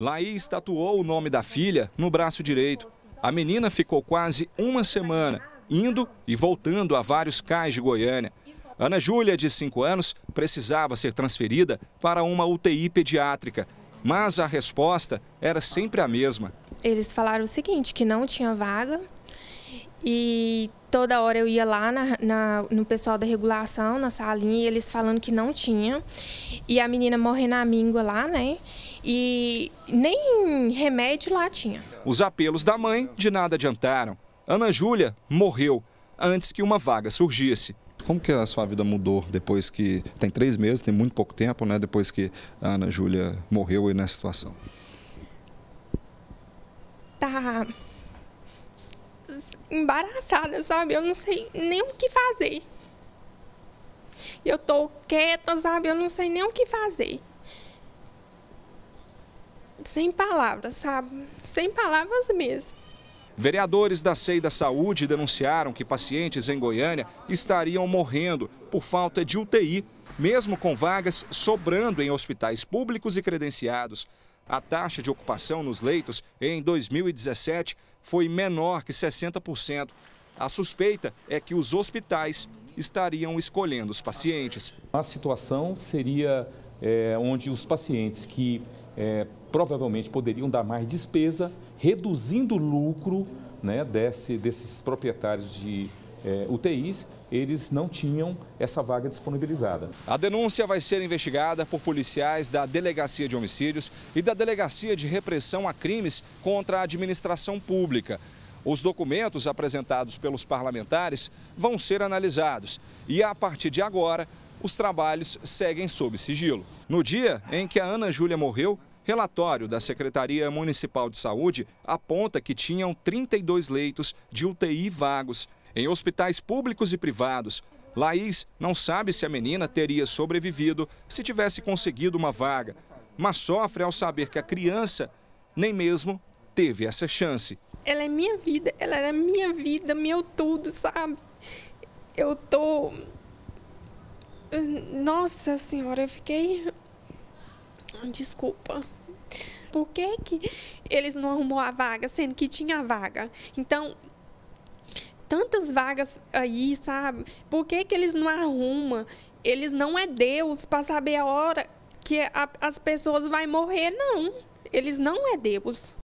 Laís tatuou o nome da filha no braço direito. A menina ficou quase uma semana, indo e voltando a vários cais de Goiânia. Ana Júlia, de 5 anos, precisava ser transferida para uma UTI pediátrica, mas a resposta era sempre a mesma. Eles falaram o seguinte, que não tinha vaga e toda hora eu ia lá na, na, no pessoal da regulação, na salinha, e eles falando que não tinha e a menina morre na míngua lá, né? E nem remédio lá tinha. Os apelos da mãe de nada adiantaram. Ana Júlia morreu antes que uma vaga surgisse. Como que a sua vida mudou depois que... Tem três meses, tem muito pouco tempo, né? Depois que a Ana Júlia morreu e nessa situação. Tá embaraçada, sabe? Eu não sei nem o que fazer. E eu estou quieta, sabe? Eu não sei nem o que fazer. Sem palavras, sabe? Sem palavras mesmo. Vereadores da SEI da Saúde denunciaram que pacientes em Goiânia estariam morrendo por falta de UTI, mesmo com vagas sobrando em hospitais públicos e credenciados. A taxa de ocupação nos leitos em 2017 foi menor que 60%. A suspeita é que os hospitais estariam escolhendo os pacientes. A situação seria é, onde os pacientes que é, provavelmente poderiam dar mais despesa, reduzindo o lucro né, desse, desses proprietários de é, eh, UTIs, eles não tinham essa vaga disponibilizada. A denúncia vai ser investigada por policiais da Delegacia de Homicídios e da Delegacia de Repressão a Crimes contra a Administração Pública. Os documentos apresentados pelos parlamentares vão ser analisados e, a partir de agora, os trabalhos seguem sob sigilo. No dia em que a Ana Júlia morreu, relatório da Secretaria Municipal de Saúde aponta que tinham 32 leitos de UTI vagos em hospitais públicos e privados. Laís não sabe se a menina teria sobrevivido se tivesse conseguido uma vaga, mas sofre ao saber que a criança nem mesmo teve essa chance ela é minha vida, ela era minha vida, meu tudo, sabe? Eu tô. Nossa Senhora, eu fiquei. Desculpa. Por que, que eles não arrumou a vaga, sendo que tinha a vaga? Então, tantas vagas aí, sabe? Por que, que eles não arrumam? Eles não é Deus para saber a hora que a, as pessoas vão morrer, não. Eles não é Deus.